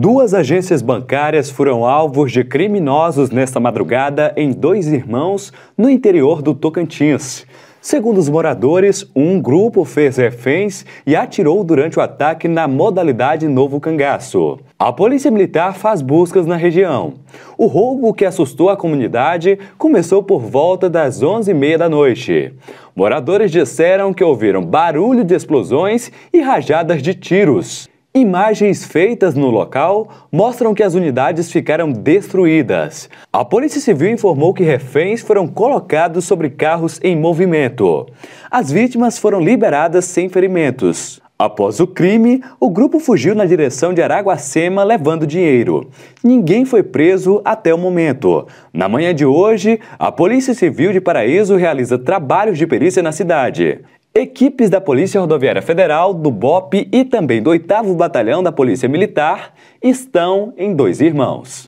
Duas agências bancárias foram alvos de criminosos nesta madrugada em Dois Irmãos, no interior do Tocantins. Segundo os moradores, um grupo fez reféns e atirou durante o ataque na modalidade Novo Cangaço. A Polícia Militar faz buscas na região. O roubo que assustou a comunidade começou por volta das 11h30 da noite. Moradores disseram que ouviram barulho de explosões e rajadas de tiros. Imagens feitas no local mostram que as unidades ficaram destruídas. A Polícia Civil informou que reféns foram colocados sobre carros em movimento. As vítimas foram liberadas sem ferimentos. Após o crime, o grupo fugiu na direção de Araguacema levando dinheiro. Ninguém foi preso até o momento. Na manhã de hoje, a Polícia Civil de Paraíso realiza trabalhos de perícia na cidade. Equipes da Polícia Rodoviária Federal, do BOP e também do 8 Batalhão da Polícia Militar estão em Dois Irmãos.